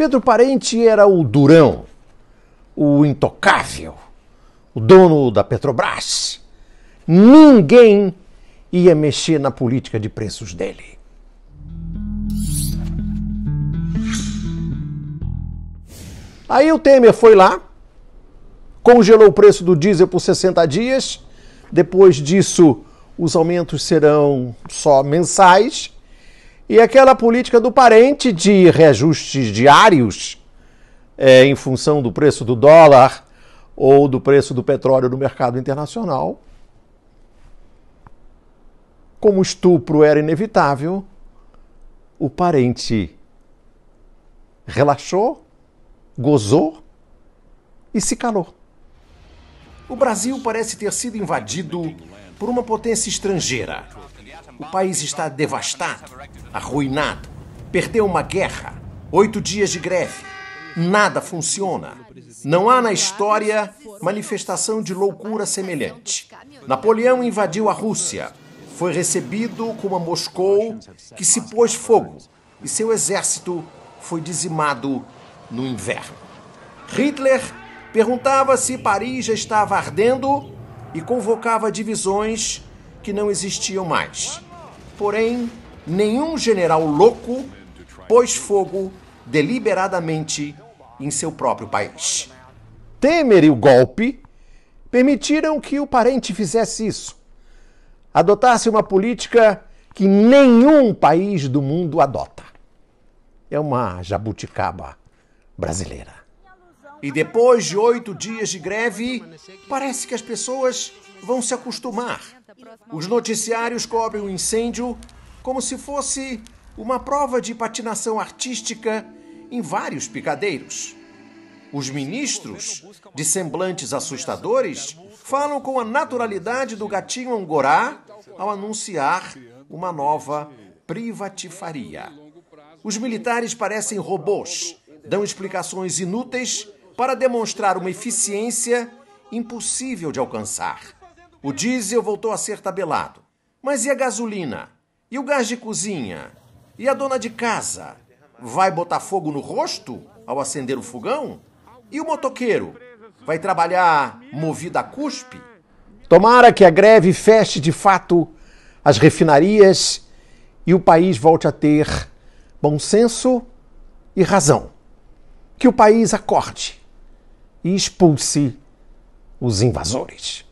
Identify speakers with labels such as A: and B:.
A: Pedro Parente era o durão, o intocável, o dono da Petrobras. Ninguém ia mexer na política de preços dele. Aí o Temer foi lá, congelou o preço do diesel por 60 dias. Depois disso, os aumentos serão só mensais. E aquela política do parente de reajustes diários é, em função do preço do dólar ou do preço do petróleo no mercado internacional. Como estupro era inevitável, o parente relaxou, gozou e se calou. O Brasil parece ter sido invadido por uma potência estrangeira o país está devastado, arruinado. Perdeu uma guerra, oito dias de greve. Nada funciona. Não há na história manifestação de loucura semelhante. Napoleão invadiu a Rússia. Foi recebido como a Moscou, que se pôs fogo, e seu exército foi dizimado no inverno. Hitler perguntava se Paris já estava ardendo e convocava divisões que não existiam mais. Porém, nenhum general louco pôs fogo deliberadamente em seu próprio país. Temer e o golpe permitiram que o parente fizesse isso. Adotasse uma política que nenhum país do mundo adota. É uma jabuticaba brasileira. E depois de oito dias de greve, parece que as pessoas vão se acostumar. Os noticiários cobrem o um incêndio como se fosse uma prova de patinação artística em vários picadeiros. Os ministros, de semblantes assustadores, falam com a naturalidade do gatinho angorá ao anunciar uma nova privatifaria. Os militares parecem robôs, dão explicações inúteis para demonstrar uma eficiência impossível de alcançar. O diesel voltou a ser tabelado. Mas e a gasolina? E o gás de cozinha? E a dona de casa? Vai botar fogo no rosto ao acender o fogão? E o motoqueiro? Vai trabalhar movido a cuspe? Tomara que a greve feche de fato as refinarias e o país volte a ter bom senso e razão. Que o país acorde e expulse os invasores.